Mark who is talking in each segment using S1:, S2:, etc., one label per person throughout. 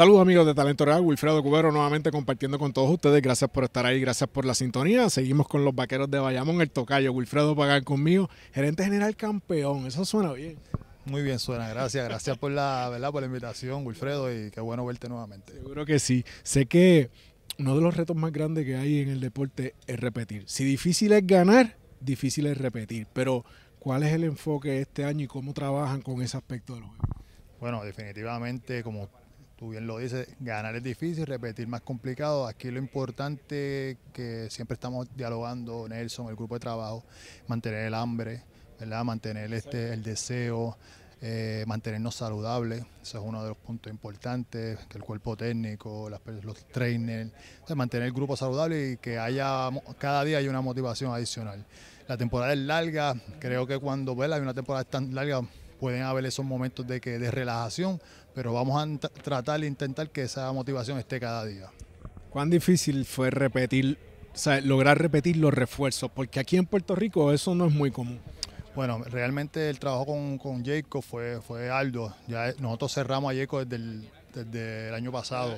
S1: Saludos amigos de Talento Real, Wilfredo Cubero nuevamente compartiendo con todos ustedes. Gracias por estar ahí, gracias por la sintonía. Seguimos con los vaqueros de Bayamón, el tocayo, Wilfredo Pagan conmigo, gerente general campeón.
S2: Eso suena bien. Muy bien, suena, gracias. Gracias por la, por la invitación, Wilfredo, y qué bueno verte nuevamente.
S1: creo que sí. Sé que uno de los retos más grandes que hay en el deporte es repetir. Si difícil es ganar, difícil es repetir. Pero, ¿cuál es el enfoque este año y cómo trabajan con ese aspecto del juego?
S2: Bueno, definitivamente, como tú bien lo dices, ganar es difícil, repetir más complicado. Aquí lo importante que siempre estamos dialogando, Nelson, el grupo de trabajo, mantener el hambre, ¿verdad? mantener este, el deseo, eh, mantenernos saludables, eso es uno de los puntos importantes, que el cuerpo técnico, los trainers, mantener el grupo saludable y que haya cada día hay una motivación adicional. La temporada es larga, creo que cuando ¿verdad? hay una temporada tan larga pueden haber esos momentos de, que, de relajación, pero vamos a tratar e intentar que esa motivación esté cada día.
S1: ¿Cuán difícil fue repetir, lograr repetir los refuerzos? Porque aquí en Puerto Rico eso no es muy común.
S2: Bueno, realmente el trabajo con, con Jacob fue, fue arduo. Ya eh, nosotros cerramos a Jacob desde el año pasado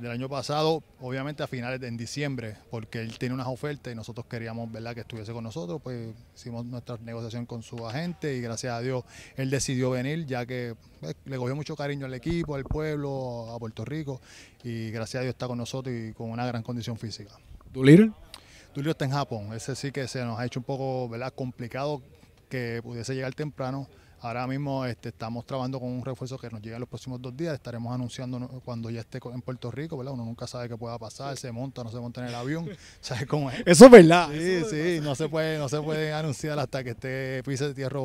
S2: del año pasado, obviamente a finales de diciembre, porque él tiene unas ofertas y nosotros queríamos ¿verdad? que estuviese con nosotros, pues hicimos nuestra negociación con su agente y gracias a Dios él decidió venir, ya que pues, le cogió mucho cariño al equipo, al pueblo, a Puerto Rico, y gracias a Dios está con nosotros y con una gran condición física. Dulir, Dulir está en Japón, ese sí que se nos ha hecho un poco ¿verdad? complicado que pudiese llegar temprano, Ahora mismo este, estamos trabajando con un refuerzo que nos llega en los próximos dos días. Estaremos anunciando cuando ya esté en Puerto Rico, ¿verdad? Uno nunca sabe qué pueda pasar, se monta, no se monta en el avión, Eso es verdad. Sí, sí, no se puede, no se puede anunciar hasta que esté pise tierra,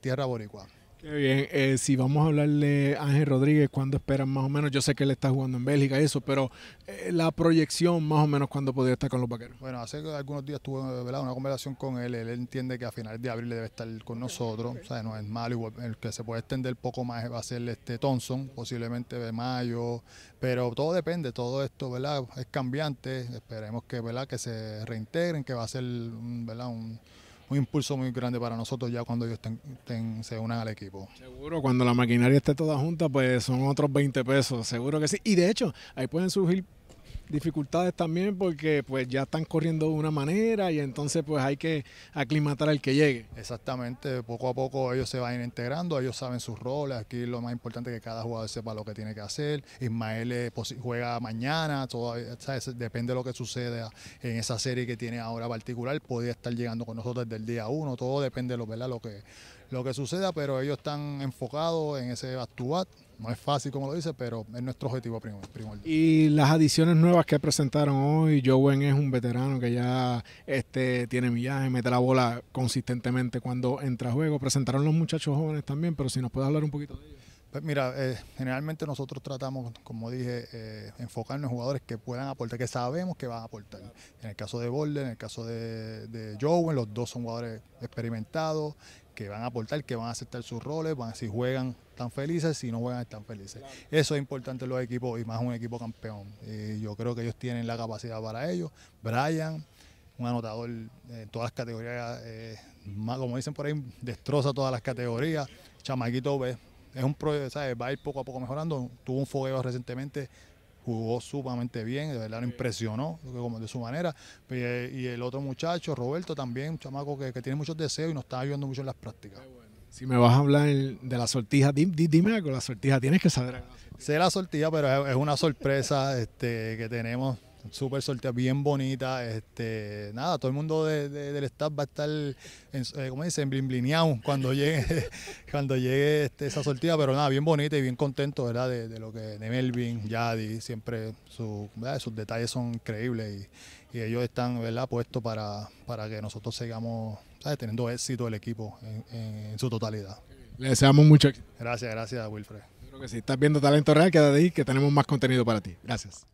S2: tierra boricua. Eh, bien. Eh,
S1: si vamos a hablarle a Ángel Rodríguez, ¿cuándo esperan más o menos? Yo sé que él está jugando en Bélgica eso, pero eh, la proyección más o menos cuándo podría estar con los vaqueros.
S2: Bueno, hace algunos días tuve una conversación con él. Él entiende que a finales de abril debe estar con nosotros. O sea, no es malo. el que se puede extender poco más va a ser este Thompson, posiblemente de mayo. Pero todo depende, todo esto ¿verdad? es cambiante. Esperemos que, ¿verdad? que se reintegren, que va a ser ¿verdad? un un impulso muy grande para nosotros ya cuando ellos se unan al equipo.
S1: Seguro, cuando la maquinaria esté toda junta, pues son otros 20 pesos, seguro que sí. Y de hecho, ahí pueden surgir dificultades también porque pues ya están
S2: corriendo de una manera y entonces pues hay que aclimatar al que llegue. Exactamente, poco a poco ellos se van integrando, ellos saben sus roles, aquí lo más importante es que cada jugador sepa lo que tiene que hacer, Ismael eh, juega mañana, todo, depende de lo que suceda en esa serie que tiene ahora particular, podría estar llegando con nosotros desde el día uno, todo depende de lo, ¿verdad? lo que lo que suceda, pero ellos están enfocados en ese actuar. No es fácil, como lo dice, pero es nuestro objetivo primordial.
S1: Y las adiciones nuevas que presentaron hoy, Jowen es un veterano que ya este, tiene millaje, mete la bola consistentemente cuando entra a juego. Presentaron los muchachos jóvenes también, pero si nos puedes hablar un poquito de ellos.
S2: Pues mira, eh, generalmente nosotros tratamos, como dije, eh, enfocarnos en jugadores que puedan aportar, que sabemos que van a aportar. En el caso de Borde, en el caso de, de Jowen, los dos son jugadores experimentados, que van a aportar, que van a aceptar sus roles, van si juegan tan felices, si no juegan están felices. Eso es importante en los equipos y más un equipo campeón. yo creo que ellos tienen la capacidad para ello. Brian, un anotador en todas las categorías, eh, más, como dicen por ahí, destroza todas las categorías. Chamaquito, B es un proyecto, ¿sabes? va a ir poco a poco mejorando. Tuvo un fogueo recientemente jugó sumamente bien, de verdad lo impresionó como de su manera. Pues, eh, y el otro muchacho, Roberto, también, un chamaco que, tiene muchos deseos y nos está ayudando mucho en las prácticas. Si me vas a
S1: hablar de la sortija, dime, algo, la sortija tienes que saber.
S2: Sé la sortija, pero es una sorpresa este, que tenemos Súper sortea bien bonita. Este, nada, todo el mundo del staff va a estar, en, eh, ¿cómo dicen? Blimblineado cuando llegue, cuando llegue este, esa sortida, pero nada, bien bonita y bien contento, ¿verdad? De, lo que de Melvin, Yadi, siempre su, sus detalles son increíbles y, ellos están, ¿verdad? Puestos para, para que nosotros sigamos, ¿sabes? Teniendo éxito el equipo en, su totalidad. Le deseamos mucho Gracias, gracias, Wilfred. Creo que si estás viendo Talento Real, quédate ahí
S1: que tenemos más contenido para ti. Gracias.